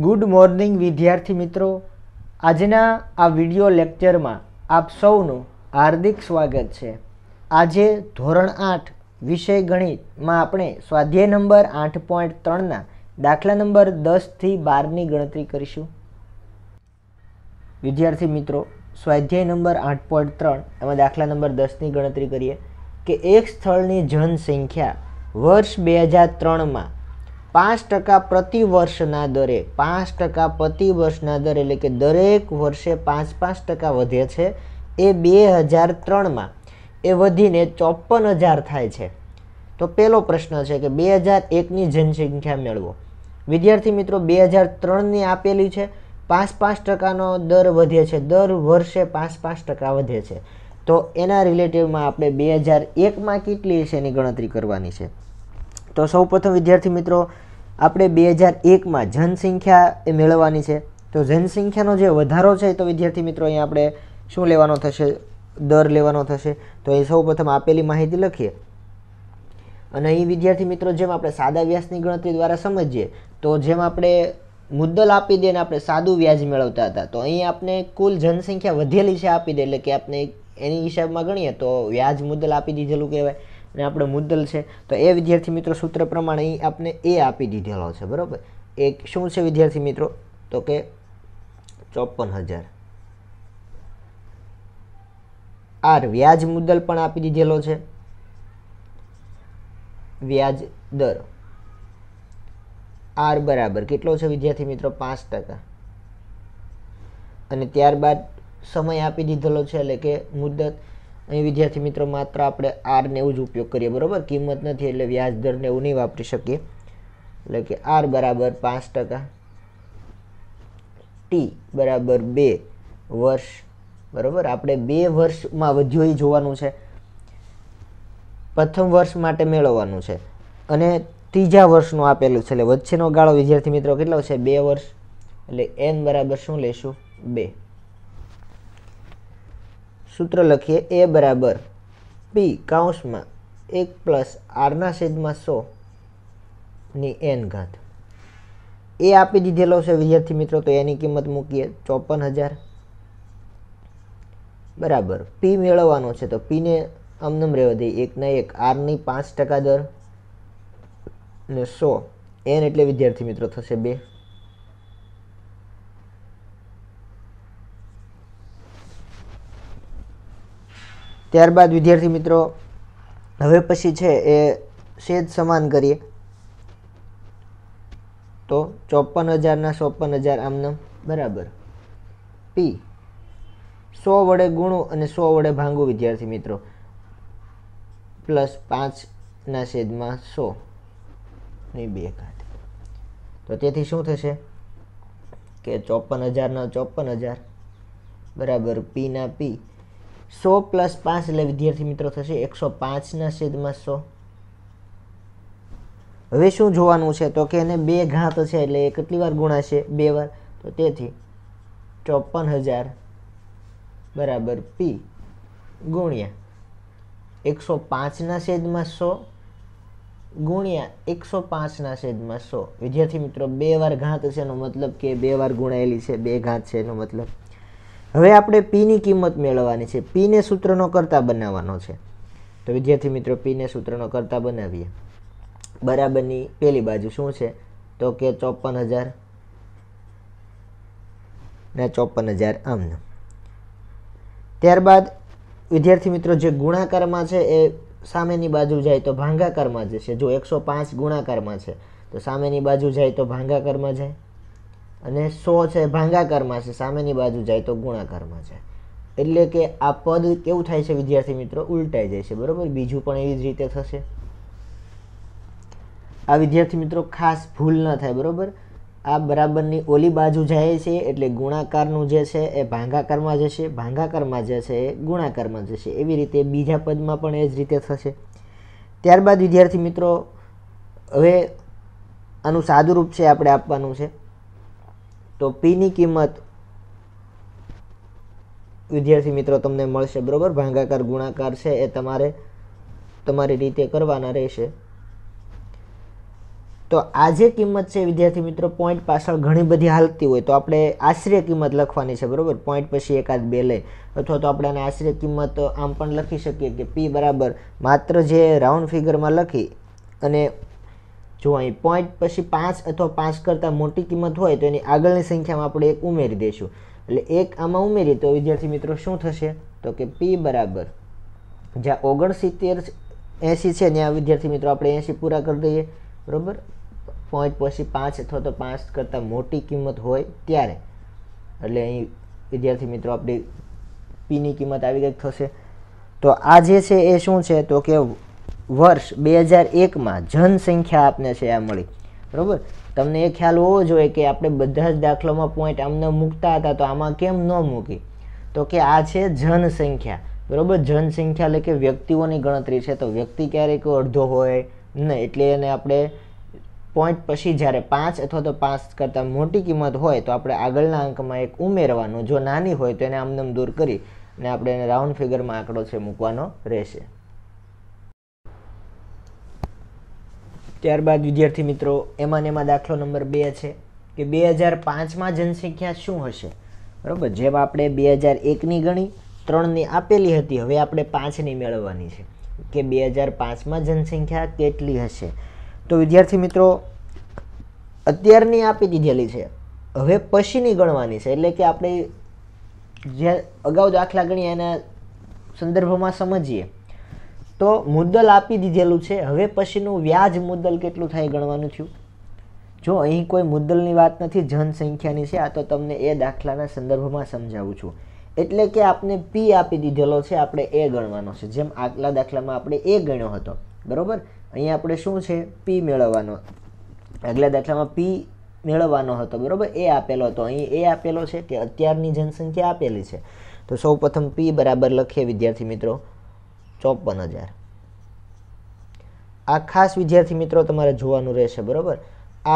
good morning વિદ્યાર્થી મિત્રો આજના આ વિડિયો લેક્ચરમાં આપ સૌનું હાર્દિક સ્વાગત છે આજે ધોરણ આઠ વિષય ગણિતમાં આપણે સ્વાધ્યાય નંબર આઠ પોઈન્ટ ત્રણના દાખલા નંબર દસથી બારની ગણતરી કરીશું વિદ્યાર્થી મિત્રો સ્વાધ્યાય નંબર આઠ પોઈન્ટ ત્રણ એમાં દાખલા નંબર દસની ગણતરી કરીએ કે એક સ્થળની જનસંખ્યા વર્ષ બે હજાર ત્રણમાં પાંચ ટકા પ્રતિ વર્ષના દરે પાંચ ટકા પ્રતિ વર્ષના દરે એટલે કે દરેક વર્ષે પાંચ પાંચ ટકા વધે છે એ બે હજાર ત્રણમાં એ વધીને ચોપન હજાર થાય છે તો પહેલો પ્રશ્ન છે કે બે હજાર એકની જનસંખ્યા મેળવો વિદ્યાર્થી મિત્રો બે હજાર ત્રણની આપેલી છે પાંચ પાંચ ટકાનો દર વધે છે દર વર્ષે પાંચ પાંચ ટકા વધે છે તો એના રિલેટિવમાં આપણે બે હજાર એકમાં કેટલી છે એની ગણતરી કરવાની છે તો સૌપ્રથમ વિદ્યાર્થી મિત્રો આપણે બે હજાર એકમાં જનસંખ્યા એ મેળવવાની છે તો જનસંખ્યાનો જે વધારો છે તો વિદ્યાર્થી મિત્રો અહીંયા આપણે શું લેવાનો થશે દર લેવાનો થશે તો એ સૌપ્રથમ આપેલી માહિતી લખીએ અને અહીં વિદ્યાર્થી મિત્રો જેમ આપણે સાદા વ્યાજની ગણતરી દ્વારા સમજીએ તો જેમ આપણે મુદ્દલ આપી દે આપણે સાદું વ્યાજ મેળવતા હતા તો અહીં આપણે કુલ જનસંખ્યા વધેલી છે આપી દે એટલે કે આપણે એની હિસાબમાં ગણીએ તો વ્યાજ મુદ્દલ આપી દીધેલું કહેવાય અને આપણો મુદ્દલ છે તો એ વિદ્યાર્થી મિત્રો સૂત્ર પ્રમાણે આપણે એ આપી દીધેલો છે બરાબર એ શું છે વિદ્યાર્થી મિત્રો તો કે ચોપન હજાર આર વ્યાજ મુદ્દલ પણ આપી દીધેલો છે વ્યાજ દર આર બરાબર કેટલો છે વિદ્યાર્થી મિત્રો પાંચ ટકા અને ત્યારબાદ સમય આપી દીધેલો છે એટલે કે મુદ્દત અહીં વિદ્યાર્થી મિત્રો માત્ર આપણે આર ને એવું જ ઉપયોગ કરીએ બરાબર કિંમત નથી એટલે વ્યાજદરને એવું નહીં વાપરી શકીએ એટલે કે આર બરાબર પાંચ ટકા ટી બરાબર બે વર્ષ બરાબર આપણે બે વર્ષમાં વધ્યો એ જોવાનું છે પ્રથમ વર્ષ માટે મેળવવાનું છે અને ત્રીજા વર્ષનું આપેલું છે એટલે વચ્ચેનો ગાળો વિદ્યાર્થી મિત્રો કેટલો છે બે વર્ષ એટલે એન બરાબર શું લેશું બે સૂત્ર લખીએ એ બરાબર પી કાઉન્સમાં એક પ્લસ આરના છેદમાં સોની એન ઘાત એ આપી દીધેલો છે વિદ્યાર્થી મિત્રો તો એની કિંમત મૂકીએ ચોપન હજાર બરાબર પી મેળવવાનો છે તો પીને અમનમ રહેવા દઈએ એકના એક આરની પાંચ ટકા દર ને સો એન એટલે વિદ્યાર્થી મિત્રો થશે બે ત્યારબાદ વિદ્યાર્થી મિત્રો હવે પછી છે એ શેદ સમાન કરીએ તો ચોપન હજારના ચોપન હજાર આમનામ બરાબર પી સો વડે ગુણું અને સો વડે ભાંગું વિદ્યાર્થી મિત્રો પ્લસ પાંચના શેદમાં સો ની બે ઘાત તો તેથી શું થશે કે ચોપન હજારના ચોપન હજાર બરાબર પીના પી સો પ્લસ પાંચ એટલે વિદ્યાર્થી મિત્રો થશે એકસો પાંચના છેદમાં સો હવે શું જોવાનું છે તો કે એને બે ઘાત છે એટલે એ કેટલી વાર ગુણાશે બે વાર તો તેથી ચોપન હજાર બરાબર પી ગુણ્યા એકસો પાંચના છેદમાં સો ગુણ્યા એકસો પાંચના છેદમાં સો વિદ્યાર્થી મિત્રો બે વાર ઘાત છે એનો મતલબ કે બે વાર ગુણાયેલી છે બે ઘાત છે એનો મતલબ હવે આપણે પીની કિંમત મેળવવાની છે પીને સૂત્રનો કરતાં બનાવવાનો છે તો વિદ્યાર્થી મિત્રો પીને સૂત્રનો કરતાં બનાવીએ બરાબરની પહેલી બાજુ શું છે તો કે ચોપન હજાર ને ચોપન હજાર આમનો ત્યારબાદ વિદ્યાર્થી મિત્રો જે ગુણાકારમાં છે એ સામેની બાજુ જાય તો ભાંગાકારમાં જશે જો એકસો પાંચ ગુણાકારમાં છે તો સામેની બાજુ જાય તો ભાંગાકારમાં જાય અને સો છે ભાંગાકારમાં છે સામેની બાજુ જાય તો ગુણાકારમાં છે એટલે કે આ પદ કેવું થાય છે વિદ્યાર્થી મિત્રો ઉલટાઈ જાય છે બરાબર બીજું પણ એવી જ રીતે થશે આ વિદ્યાર્થી મિત્રો ખાસ ભૂલ ન થાય બરાબર આ બરાબરની ઓલી બાજુ જાય છે એટલે ગુણાકારનું જે છે એ ભાંગાકારમાં જશે ભાંગાકારમાં જે છે એ ગુણાકારમાં જશે એવી રીતે બીજા પદમાં પણ એ જ રીતે થશે ત્યારબાદ વિદ્યાર્થી મિત્રો હવે આનું સાદુરૂપ છે આપણે આપવાનું છે તો પીની કિંમત વિદ્યાર્થી મિત્રો તમને મળશે બરાબર ભાંગાકાર ગુણાકાર છે એ તમારે તમારી રીતે કરવાના રહેશે તો આ જે કિંમત છે વિદ્યાર્થી મિત્રો પોઈન્ટ પાછળ ઘણી બધી હાલતી હોય તો આપણે આશ્રય કિંમત લખવાની છે બરાબર પોઈન્ટ પછી એકાદ બે લે અથવા તો આપણે આને કિંમત આમ પણ લખી શકીએ કે પી બરાબર માત્ર જે રાઉન્ડ ફિગરમાં લખી અને જો અહીં પોઈન્ટ પછી પાંચ અથવા પાંચ કરતાં મોટી કિંમત હોય તો એની આગળની સંખ્યામાં આપણે એક ઉમેરી દઈશું એટલે એક આમાં ઉમેરી તો વિદ્યાર્થી મિત્રો શું થશે તો કે પી બરાબર જ્યાં ઓગણસિત્તેર એંસી છે ત્યાં વિદ્યાર્થી મિત્રો આપણે એંસી પૂરા કરી દઈએ બરાબર પોઈન્ટ પછી પાંચ અથવા તો પાંચ કરતાં મોટી કિંમત હોય ત્યારે એટલે અહીં વિદ્યાર્થી મિત્રો આપણી પીની કિંમત આવી કંઈક થશે તો આ જે છે એ શું છે તો કે વર્ષ બે હજાર એકમાં જનસંખ્યા આપને છે આ મળી બરાબર તમને એ ખ્યાલ હોવો જોઈએ કે આપણે બધા જ દાખલામાં પોઈન્ટ આમને મૂકતા હતા તો આમાં કેમ ન મૂકી તો કે આ છે જનસંખ્યા બરાબર જનસંખ્યા એટલે કે વ્યક્તિઓની ગણતરી છે તો વ્યક્તિ ક્યારેક અડધો હોય નહીં એટલે એને આપણે પોઈન્ટ પછી જ્યારે પાંચ અથવા તો પાંચ કરતાં મોટી કિંમત હોય તો આપણે આગળના અંકમાં એક ઉમેરવાનું જો નાની હોય તો એને આમનેમ દૂર કરી અને આપણે એને રાઉન્ડ ફિગરમાં આંકડો છે મૂકવાનો રહેશે ત્યારબાદ વિદ્યાર્થી મિત્રો એમાં એમાં દાખલો નંબર બે છે કે બે હજાર પાંચમાં જનસંખ્યા શું હશે બરાબર જેમ આપણે બે હજાર એકની ગણી ત્રણની આપેલી હતી હવે આપણે પાંચની મેળવવાની છે કે બે હજાર પાંચમાં જનસંખ્યા કેટલી હશે તો વિદ્યાર્થી મિત્રો અત્યારની આપી દીધેલી છે હવે પછીની ગણવાની છે એટલે કે આપણે જે અગાઉ દાખલા ગણીએ એના સંદર્ભમાં સમજીએ તો મુદ્દલ આપી દીધેલું છે હવે પછીનું વ્યાજ મુદ્દલ કેટલું થાય ગણવાનું થયું જો અહીં કોઈ મુદ્દલની વાત નથી જનસંખ્યાની છે આ તો તમને એ દાખલાના સંદર્ભમાં સમજાવું છું એટલે કે આપણે પી આપી દીધેલો છે આપણે એ ગણવાનો છે જેમ આગલા દાખલામાં આપણે એ ગણ્યો હતો બરાબર અહીં આપણે શું છે પી મેળવવાનો આગલા દાખલામાં પી મેળવવાનો હતો બરાબર એ આપેલો હતો અહીં એ આપેલો છે કે અત્યારની જનસંખ્યા આપેલી છે તો સૌ પ્રથમ પી બરાબર લખીએ વિદ્યાર્થી મિત્રો ચોપન હજાર આ ખાસ વિદ્યાર્થી મિત્રો તમારે જોવાનું રહેશે બરાબર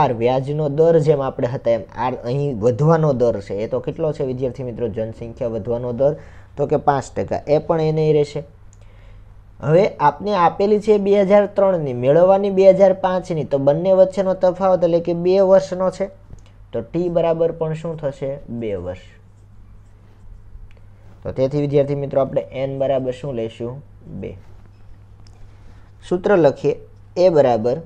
આર વ્યાજનો દર જેમ આપણે હતા એમ આર અહીં વધવાનો દર છે એ તો કેટલો છે વિદ્યાર્થી મિત્રો જનસંખ્યા વધવાનો દર તો કે પાંચ ટકા એ પણ એ નહીં રહેશે હવે આપને આપેલી છે બે હજાર ત્રણની મેળવવાની બે હજાર પાંચની તો બંને વચ્ચેનો તફાવત એટલે કે બે વર્ષનો છે તો ટી બરાબર પણ શું થશે બે વર્ષ તો તેથી વિદ્યાર્થી મિત્રો આપણે એન બરાબર શું લઈશું બે સૂત્ર લખીએ એ બરાબર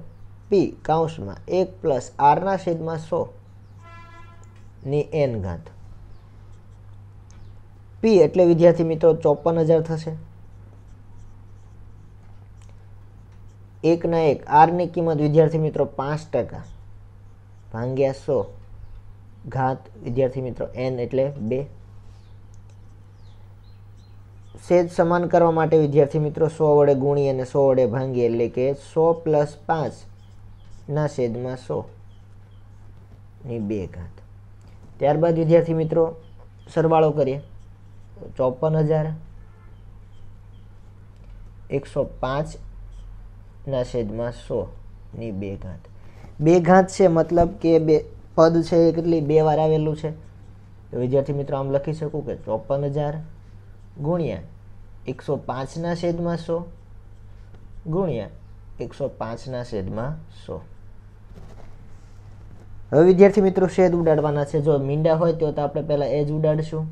પી કાઉન્સમાં એક પ્લસ આરના છેદમાં સો ની એન ઘાત પી એટલે વિદ્યાર્થી મિત્રો ચોપન હજાર થશે એકના એક આરની કિંમત વિદ્યાર્થી મિત્રો પાંચ ટકા ભાંગ્યા સો ઘાત વિદ્યાર્થી મિત્રો એન એટલે બે સેજ સમાન કરવા માટે વિદ્યાર્થી મિત્રો સો વડે ગુણી અને સો વડે ભાંગીએ એટલે કે સો પ્લસ પાંચના સેજમાં સોની બે ઘાત ત્યારબાદ વિદ્યાર્થી મિત્રો સરવાળો કરીએ ચોપન હજાર એકસો પાંચના સેજમાં સોની બે ઘાત બે ઘાત છે મતલબ કે બે પદ છે એ કેટલી બે વાર આવેલું છે વિદ્યાર્થી મિત્રો આમ લખી શકું કે ચોપન હજાર ગુણ્યા એકસો પાંચના છેદમાં સો ગુણ્યા એકસો પાંચના છેદમાં સો હવે વિદ્યાર્થી મિત્રો છેદ ઉડાડવાના છે જો મીંડા હોય તો આપણે પહેલાં એ જ ઉડાડશું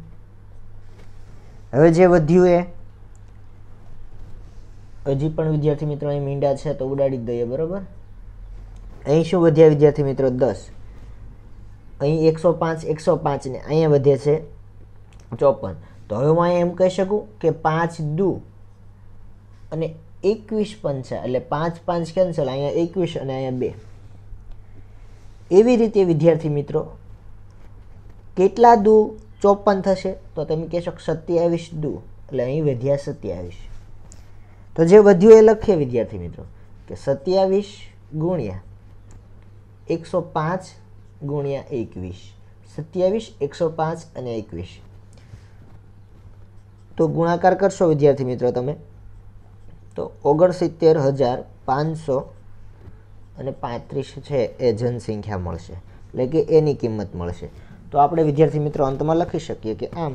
હવે જે વધ્યું એ હજી પણ વિદ્યાર્થી મિત્રો અહીં મીંડા છે તો ઉડાડી દઈએ બરાબર અહીં શું વધ્યા વિદ્યાર્થી મિત્રો દસ અહીં એકસો પાંચ એકસો પાંચને અહીંયા વધે છે ચોપન તો હવે હું એમ કહી શકું કે પાંચ દુ અને એકવીસ પંચા એટલે પાંચ પાંચ કેન્સલ અહીંયા એકવીસ અને અહીંયા બે એવી રીતે વિદ્યાર્થી મિત્રો કેટલા દુ ચોપન થશે તો તમે કહેશો સત્યાવીસ દુ એટલે અહીં વધ્યા સત્યાવીસ તો જે વધ્યું એ લખીએ વિદ્યાર્થી મિત્રો કે સત્યાવીસ ગુણ્યા એકસો પાંચ ગુણ્યા એકવીસ સત્યાવીસ એકસો પાંચ અને એકવીસ તો ગુણાકાર કરશો વિદ્યાર્થી મિત્રો તમે તો ઓગણસિત્તેર હજાર પાંચસો અને પાંત્રીસ છે એ જનસંખ્યા મળશે એટલે કે એની કિંમત મળશે તો આપણે વિદ્યાર્થી મિત્રો અંતમાં લખી શકીએ કે આમ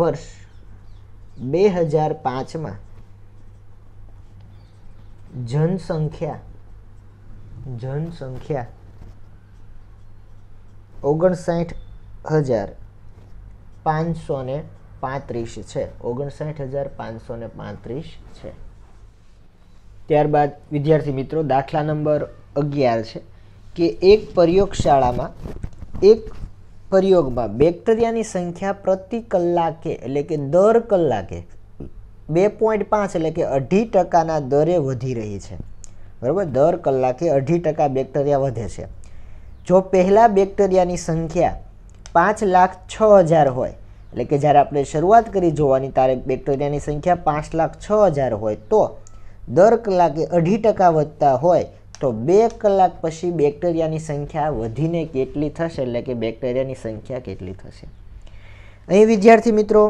વર્ષ બે હજાર પાંચમાં જનસંખ્યા જનસંખ્યા ઓગણસાઠ હજાર પાંચસો ને પાંત્રીસ છે ઓગણસાઠ હજાર પાંચસો ને પાંત્રીસ છે ત્યારબાદ વિદ્યાર્થી મિત્રો દાખલા નંબર અગિયાર છે કે એક પ્રયોગશાળામાં એક પ્રયોગમાં બેક્ટેરિયાની સંખ્યા પ્રતિ કલાકે એટલે કે દર કલાકે બે પોઈન્ટ પાંચ એટલે કે અઢી ટકાના દરે વધી રહી છે બરાબર દર કલાકે અઢી ટકા બેક્ટેરિયા વધે છે જો પહેલાં બેક્ટેરિયાની સંખ્યા પાંચ લાખ છ હજાર હોય એટલે કે જ્યારે આપણે શરૂઆત કરી જોવાની ત્યારે બેક્ટેરિયાની સંખ્યા પાંચ લાખ છ હજાર હોય તો દર કલાકે અઢી ટકા વધતા હોય તો બે કલાક પછી બેક્ટેરિયાની સંખ્યા વધીને કેટલી થશે એટલે કે બેક્ટેરિયાની સંખ્યા કેટલી થશે અહીં વિદ્યાર્થી મિત્રો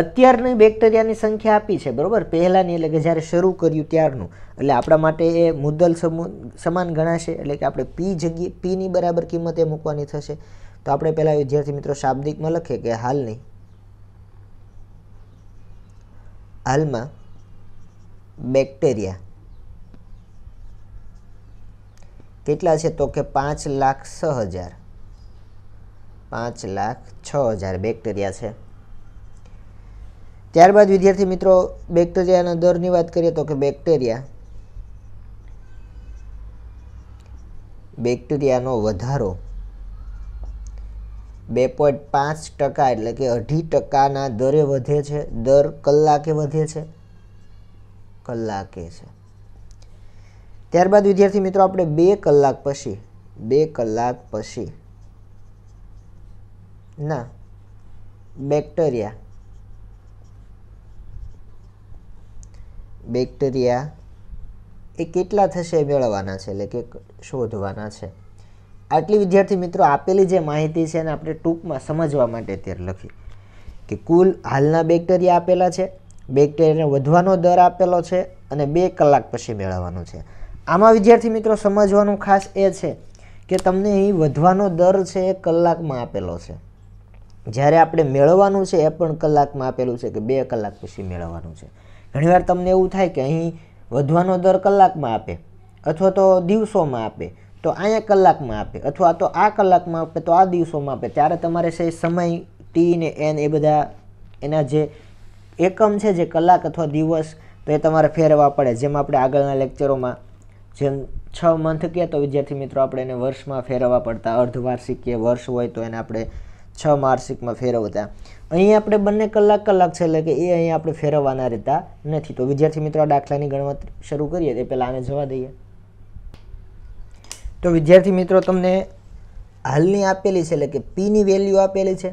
અત્યારની બેક્ટેરિયાની સંખ્યા આપી છે બરાબર પહેલાંની એટલે કે જ્યારે શરૂ કર્યું ત્યારનું એટલે આપણા માટે એ મુદ્દલ સમાન ગણાશે એટલે કે આપણે પી જગ્યા પીની બરાબર કિંમત એ મૂકવાની થશે તો આપણે પહેલાં વિદ્યાર્થી મિત્રો શાબ્દિકમાં લખીએ કે હાલની હાલમાં બેક્ટેરિયા કેટલા છે તો કે પાંચ લાખ છ હજાર પાંચ લાખ છ હજાર બેક્ટેરિયા છે ત્યારબાદ વિદ્યાર્થી મિત્રો બેક્ટેરિયાના દરની વાત કરીએ તો કે બેક્ટેરિયા બેક્ટેરિયાનો વધારો બે પોઈન્ટ પાંચ ટકા એટલે કે અઢી ટકાના દરે વધે છે દર કલાકે વધે છે કલાકે છે ત્યારબાદ વિદ્યાર્થી મિત્રો આપણે બે કલાક પછી બે કલાક પછી ના બેક્ટેરિયા બેક્ટેરિયા એ કેટલા થશે મેળવવાના છે એટલે કે શોધવાના છે આટલી વિદ્યાર્થી મિત્રો આપેલી જે માહિતી છે એને આપણે ટૂંકમાં સમજવા માટે અત્યારે લખી કે કુલ હાલના બેક્ટેરિયા આપેલા છે બેક્ટેરિયાને વધવાનો દર આપેલો છે અને બે કલાક પછી મેળવવાનો છે આમાં વિદ્યાર્થી મિત્રો સમજવાનું ખાસ એ છે કે તમને અહીં વધવાનો દર છે એ કલાકમાં આપેલો છે જ્યારે આપણે મેળવવાનું છે એ પણ કલાકમાં આપેલું છે કે બે કલાક પછી મેળવવાનું છે ઘણીવાર તમને એવું થાય કે અહીં વધવાનો દર કલાકમાં આપે અથવા તો દિવસોમાં આપે તો અહીંયા કલાકમાં આપે અથવા તો આ કલાકમાં આપે તો આ દિવસોમાં આપે ત્યારે તમારે છે સમય ટી ને એન એ બધા એના જે એકમ છે જે કલાક અથવા દિવસ તો એ તમારે ફેરવવા પડે જેમ આપણે આગળના લેક્ચરોમાં જેમ છ મંથ કહે તો વિદ્યાર્થી મિત્રો આપણે એને વર્ષમાં ફેરવવા પડતા અર્ધવાર્ષિક કે વર્ષ હોય તો એને આપણે છ માર્ષિકમાં ફેરવતા અહીં આપણે બંને કલાક કલાક છે એટલે કે એ અહીંયા આપણે ફેરવવાના રહેતા નથી તો વિદ્યાર્થી મિત્રો દાખલાની ગણતરી શરૂ કરીએ તે પહેલાં આને જવા દઈએ તો વિદ્યાર્થી મિત્રો તમને હાલની આપેલી છે એટલે કે પીની વેલ્યુ આપેલી છે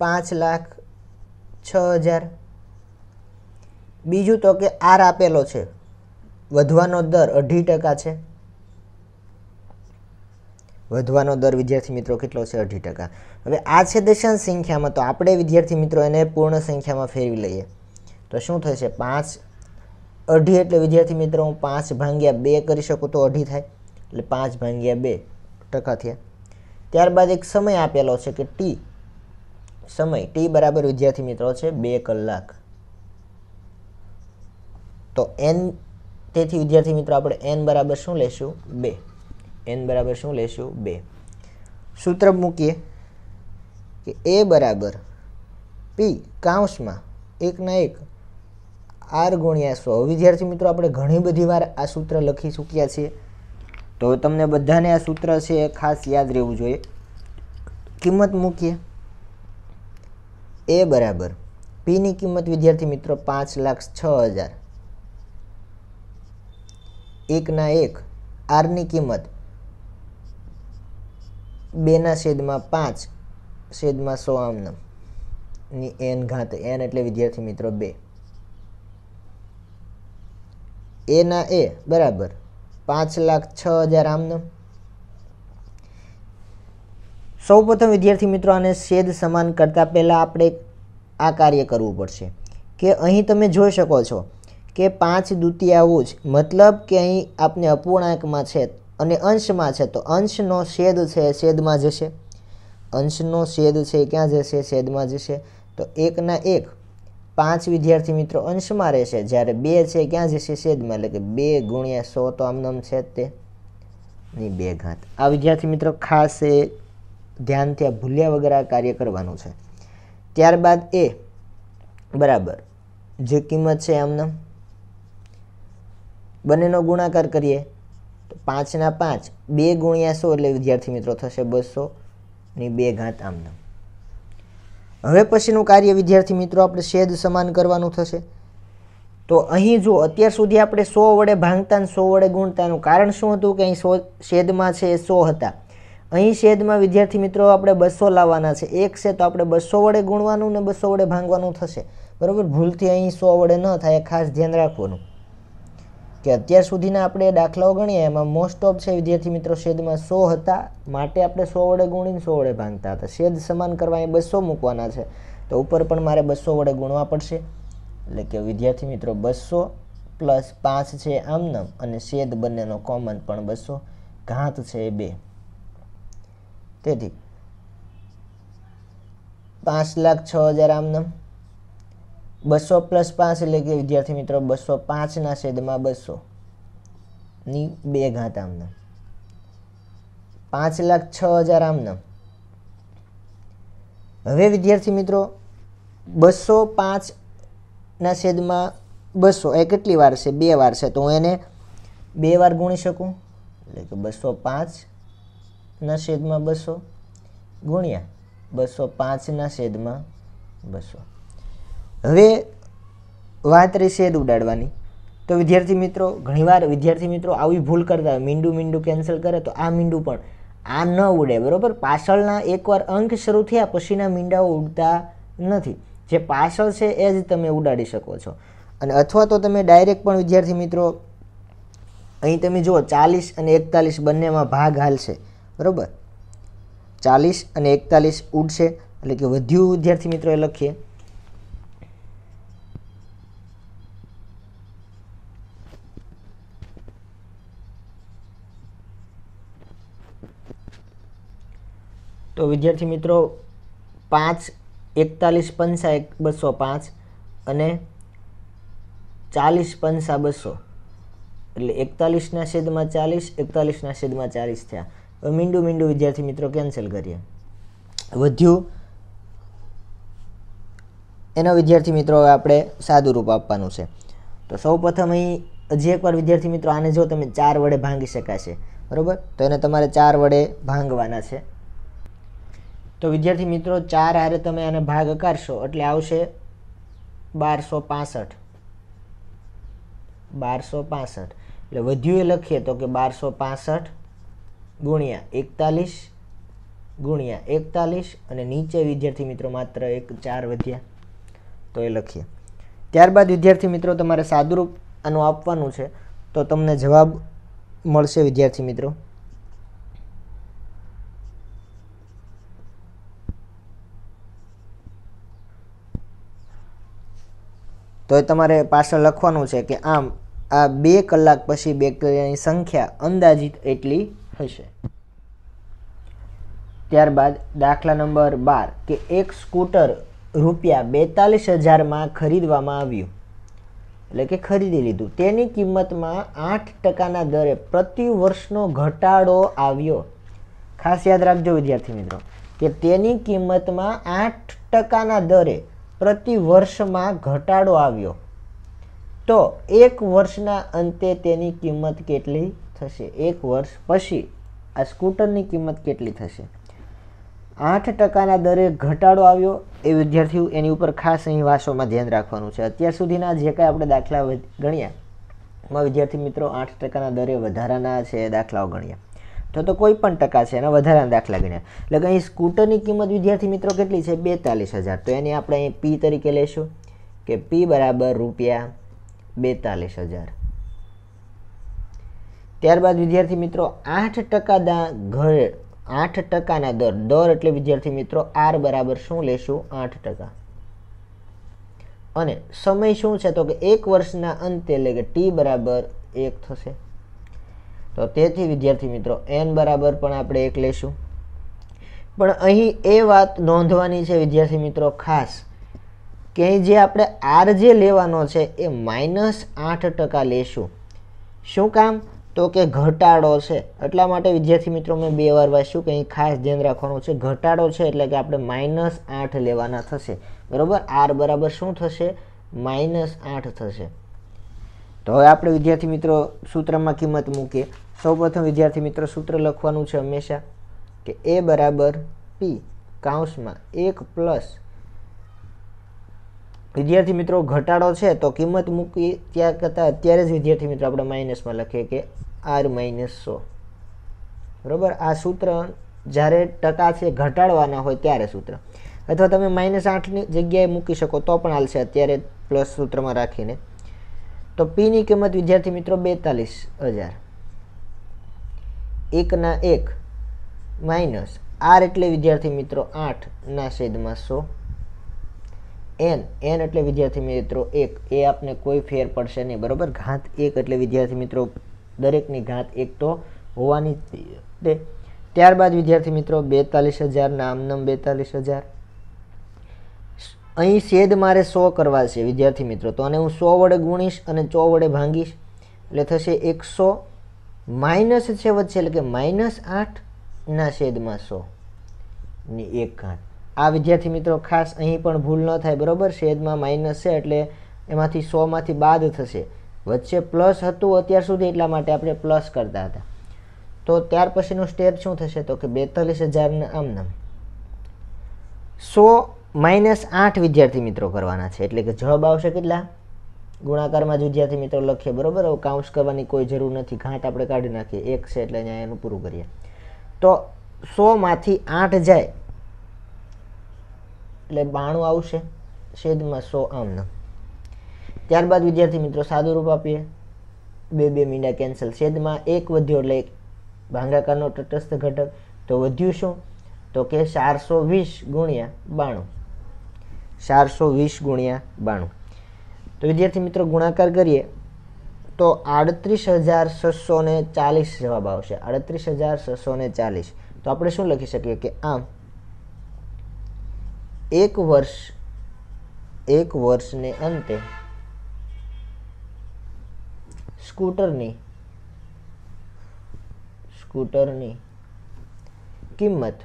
પાંચ લાખ છ હજાર બીજું તો કે આર આપેલો છે વધવાનો દર અઢી ટકા છે વધવાનો દર વિદ્યાર્થી મિત્રો કેટલો છે અઢી ટકા હવે આ છે દશાંશ સંખ્યામાં તો આપણે વિદ્યાર્થી મિત્રો એને પૂર્ણ સંખ્યામાં ફેરવી લઈએ તો શું થશે પાંચ અઢી એટલે વિદ્યાર્થી મિત્રો હું પાંચ ભાંગ્યા બે કરી શકું તો અઢી થાય એટલે પાંચ ભાંગ્યા બે ટકા થયા ત્યારબાદ એક સમય આપેલો છે કે ટી સમય ટી બરાબર વિદ્યાર્થી મિત્રો છે બે કલાક તો એન તેથી વિદ્યાર્થી મિત્રો આપણે એન બરાબર શું લેશું બે એન બરાબર શું લેશું બે સૂત્ર મૂકીએ કે એ બરાબર પી કાંસમાં એકના એક આર ગુણ્યા સો વિદ્યાર્થી મિત્રો આપણે ઘણી બધી વાર આ સૂત્ર લખી ચૂક્યા છીએ તો તમને બધાને આ સૂત્ર છે એ ખાસ યાદ રહેવું જોઈએ કિંમત મૂકીએ એ બરાબર પીની કિંમત વિદ્યાર્થી મિત્રો પાંચ લાખ છ હજાર એકના એક આરની કિંમત બેના છેદમાં પાંચ છેદમાં સો આમનમ ની એન ઘાત એન એટલે વિદ્યાર્થી મિત્રો બે એના એ બરાબર પાંચ લાખ છ હજાર આમનો સૌપ્રથમ વિદ્યાર્થી મિત્રો આને છેદ સમાન કરતાં પહેલાં આપણે આ કાર્ય કરવું પડશે કે અહીં તમે જોઈ શકો છો કે પાંચ જ મતલબ કે અહીં આપને અપૂર્ણાંકમાં છે અને અંશમાં છે તો અંશનો શેદ છે શેદમાં જશે અંશનો શેદ છે ક્યાં જશે શેદમાં જશે તો એકના એક પાંચ વિદ્યાર્થી મિત્રો અંશમાં રહેશે જ્યારે બે છે ક્યાં જશે છેદમાં એટલે કે બે ગુણ્યા સો તો આમનામ છે તે ની બે ઘાત આ વિદ્યાર્થી મિત્રો ખાસ એ ધ્યાનથી આ ભૂલ્યા વગર આ કાર્ય કરવાનું છે ત્યારબાદ એ બરાબર જે કિંમત છે આમને બંનેનો ગુણાકાર કરીએ તો પાંચના પાંચ બે ગુણ્યા સો એટલે વિદ્યાર્થી મિત્રો થશે બસો ની બે ઘાત આમનામ હવે પછીનું કાર્ય વિદ્યાર્થી મિત્રો આપણે છેદ સમાન કરવાનું થશે તો અહીં જો અત્યાર સુધી આપણે સો વડે ભાંગતા અને સો વડે ગુણતાનું કારણ શું હતું કે અહીં સો છેદમાં છે એ સો હતા અહીં છેદમાં વિદ્યાર્થી મિત્રો આપણે બસો લાવવાના છે એક છે તો આપણે બસો વડે ગુણવાનું ને બસો વડે ભાંગવાનું થશે બરાબર ભૂલથી અહીં સો વડે ન થાય ખાસ ધ્યાન રાખવાનું કે અત્યાર સુધીના આપણે દાખલાઓ ગણીએ એમાં મોસ્ટ ઓફ છે વિદ્યાર્થી મિત્રો શેદમાં સો હતા માટે આપણે સો વડે ગુણીને સો વડે ભાંગતા હતા છેદ સમાન કરવા એ બસો મૂકવાના છે તો ઉપર પણ મારે બસો વડે ગુણવા પડશે એટલે કે વિદ્યાર્થી મિત્રો બસો પ્લસ પાંચ છે આમનમ અને શેદ બંનેનો કોમન પણ બસો ઘાત છે એ બે તેથી પાંચ લાખ છ હજાર આમનમ બસો પ્લસ પાંચ એટલે કે વિદ્યાર્થી મિત્રો બસો પાંચના છેદમાં બસો ની બે ઘાત આમના પાંચ લાખ છ હજાર આમના હવે વિદ્યાર્થી મિત્રો બસો પાંચના છેદમાં બસો એ કેટલી વાર છે બે વાર છે તો હું એને બે વાર ગુણી શકું એટલે કે બસો પાંચના છેદમાં બસો ગુણ્યા બસો પાંચના છેદમાં બસો હવે વાત રહી શેદ ઉડાડવાની તો વિદ્યાર્થી મિત્રો ઘણીવાર વિદ્યાર્થી મિત્રો આવી ભૂલ કરતા મીંડું મીંડું કેન્સલ કરે તો આ મીંડું પણ આ ન ઉડે બરાબર પાછળના એકવાર અંક શરૂ થયા પછીના મીંડાઓ ઉડતા નથી જે પાછળ છે એ જ તમે ઉડાડી શકો છો અને અથવા તો તમે ડાયરેક્ટ પણ વિદ્યાર્થી મિત્રો અહીં તમે જુઓ ચાલીસ અને એકતાલીસ બંનેમાં ભાગ હાલશે બરાબર ચાલીસ અને એકતાલીસ ઉડશે એટલે કે વધ્યું વિદ્યાર્થી મિત્રો એ લખીએ તો વિદ્યાર્થી મિત્રો પાંચ એકતાલીસ પંચા એક બસો પાંચ અને ચાલીસ પંચા બસો એટલે એકતાલીસના છેદમાં ચાલીસ એકતાલીસના છેદમાં ચાલીસ થયા હવે મીંડું મીંડું વિદ્યાર્થી મિત્રો કેન્સલ કરીએ વધ્યું એનો વિદ્યાર્થી મિત્રો આપણે સાદું રૂપ આપવાનું છે તો સૌ પ્રથમ અહીં હજી એકવાર વિદ્યાર્થી મિત્રો આને જો તમે ચાર વડે ભાંગી શકાશે બરાબર તો એને તમારે ચાર વડે ભાંગવાના છે તો વિદ્યાર્થી મિત્રો ચાર હારે તમે આને ભાગ કરશો એટલે આવશે બારસો પાસઠ બારસો પાસઠ એટલે વધ્યું એ લખીએ તો કે બારસો પાસઠ ગુણ્યા એકતાલીસ ગુણ્યા એકતાલીસ અને નીચે વિદ્યાર્થી મિત્રો માત્ર એક ચાર વધ્યા તો એ લખીએ ત્યારબાદ વિદ્યાર્થી મિત્રો તમારે સાદુરૂપ આનું આપવાનું છે તો તમને જવાબ મળશે વિદ્યાર્થી મિત્રો તો એ તમારે પાછળ લખવાનું છે કે આમ આ બે કલાક પછી બેક્ટેરિયાની સંખ્યા અંદાજિત એટલી હશે ત્યારબાદ દાખલા નંબર બાર કે એક સ્કૂટર રૂપિયા બેતાલીસ હજારમાં ખરીદવામાં આવ્યું એટલે કે ખરીદી લીધું તેની કિંમતમાં આઠ ટકાના દરે પ્રતિ વર્ષનો ઘટાડો આવ્યો ખાસ યાદ રાખજો વિદ્યાર્થી મિત્રો કે તેની કિંમતમાં આઠ ટકાના દરે પ્રતિ વર્ષમાં ઘટાડો આવ્યો તો એક વર્ષના અંતે તેની કિંમત કેટલી થશે એક વર્ષ પછી આ સ્કૂટરની કિંમત કેટલી થશે આઠ ટકાના દરે ઘટાડો આવ્યો એ વિદ્યાર્થીઓ એની ઉપર ખાસ અહીં વાસોમાં ધ્યાન રાખવાનું છે અત્યાર સુધીના જે કાંઈ આપણે દાખલા ગણ્યા એમાં વિદ્યાર્થી મિત્રો આઠ ટકાના દરે વધારાના છે દાખલાઓ ગણ્યા તો તો કોઈ પણ ટકા છે એના વધારાના દાખલા ગણ્યા એટલે કે અહીં સ્કૂટરની કિંમત વિદ્યાર્થી મિત્રો કેટલી છે બેતાલીસ હજાર તો એને આપણે અહીં પી તરીકે લેશું કે પી બરાબર રૂપિયા બેતાલીસ હજાર ત્યારબાદ વિદ્યાર્થી મિત્રો આઠ ટકા ઘર આઠ ટકાના દર દર એટલે વિદ્યાર્થી મિત્રો આર બરાબર શું લેશું આઠ ટકા અને સમય શું છે તો કે એક વર્ષના અંતે એટલે કે ટી બરાબર એક થશે તો તેથી વિદ્યાર્થી મિત્રો એન બરાબર પણ આપણે એક લેશું પણ અહીં એ વાત નોંધવાની છે વિદ્યાર્થી મિત્રો ખાસ કે જે આપણે આર જે લેવાનો છે એ માઇનસ આઠ ટકા લેશું શું કામ તો કે ઘટાડો છે એટલા માટે વિદ્યાર્થી મિત્રો મેં બે વાર વાંચ્યું કંઈ ખાસ ધ્યાન રાખવાનું છે ઘટાડો છે એટલે કે આપણે માઇનસ આઠ લેવાના થશે બરાબર આર બરાબર શું થશે માઇનસ આઠ થશે તો હવે આપણે વિદ્યાર્થી મિત્રો સૂત્રમાં કિંમત મૂકીએ સૌપ્રથમ વિદ્યાર્થી મિત્રો સૂત્ર લખવાનું છે હંમેશા કે એ બરાબર પી કાઉન્સમાં એક પ્લસ વિદ્યાર્થી મિત્રો ઘટાડો છે તો કિંમત મૂકી ત્યાં કરતાં અત્યારે જ વિદ્યાર્થી મિત્રો આપણે માઇનસમાં લખીએ કે આર માઇનસ સો બરાબર આ સૂત્ર જ્યારે ટકા છે ઘટાડવાના હોય ત્યારે સૂત્ર અથવા તમે માઇનસ આઠની જગ્યાએ મૂકી શકો તો પણ હાલશે અત્યારે પ્લસ સૂત્રમાં રાખીને તો પીની કિંમત વિદ્યાર્થી મિત્રો બેતાલીસ હજાર એકના એક માઇનસ આર એટલે વિદ્યાર્થી મિત્રો આઠના છેદમાં સો એન એન એટલે વિદ્યાર્થી મિત્રો એક એ આપને કોઈ ફેર પડશે નહીં બરાબર ઘાત એક એટલે વિદ્યાર્થી મિત્રો દરેકની ઘાત એક તો હોવાની ત્યારબાદ વિદ્યાર્થી મિત્રો બેતાલીસ હજાર નામનમ બેતાલીસ હજાર અહીં છેદ મારે સો કરવા છે વિદ્યાર્થી મિત્રો તો આને હું સો વડે ગુણીશ અને ચો વડે ભાંગીશ એટલે થશે એકસો માઇનસ છે વચ્ચે એટલે કે માઇનસ આઠના છેદમાં સો ને એક ઘાટ આ વિદ્યાર્થી મિત્રો ખાસ અહીં પણ ભૂલ ન થાય બરાબર છેદમાં માઇનસ છે એટલે એમાંથી સોમાંથી બાદ થશે વચ્ચે પ્લસ હતું અત્યાર સુધી એટલા માટે આપણે પ્લસ કરતા હતા તો ત્યાર પછીનું સ્ટેપ શું થશે તો કે બેતાલીસ હજારના આમનામ સો માઇનસ આઠ વિદ્યાર્થી મિત્રો કરવાના છે એટલે કે જવાબ આવશે કેટલા ગુણાકારમાં જ વિદ્યાર્થી મિત્રો લખીએ બરાબર હવે કાઉન્સ કરવાની કોઈ જરૂર નથી ઘાટ આપણે કાઢી નાખીએ એક છે એટલે અહીંયા એનું પૂરું કરીએ તો સોમાંથી આઠ જાય એટલે બાણું આવશે છેદમાં સો આમના ત્યારબાદ વિદ્યાર્થી મિત્રો સાદું રૂપ આપીએ બે બે મીંડા કેન્સલ છેદમાં એક વધ્યો એટલે ભાંગાકારનો તટસ્થ ઘટક તો વધ્યું શું તો કે ચારસો વીસ ગુણ્યા બાણું ચારસો વીસ ગુણ્યા બાણું તો વિદ્યાર્થી મિત્રો ગુણાકાર કરીએ તો આડત્રીસ હજાર છસો ને ચાલીસ જવાબ આવશે આડત્રીસ હજાર છસો ને ચાલીસ તો આપણે શું લખી શકીએ કે આમ એક વર્ષ એક વર્ષને અંતે સ્કૂટરની સ્કૂટરની કિંમત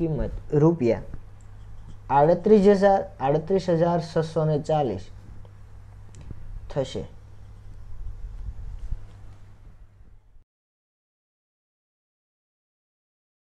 કિંમત રૂપિયા આડત્રીસ હજાર આડત્રીસ હજાર છસો ને ચાલીસ થશે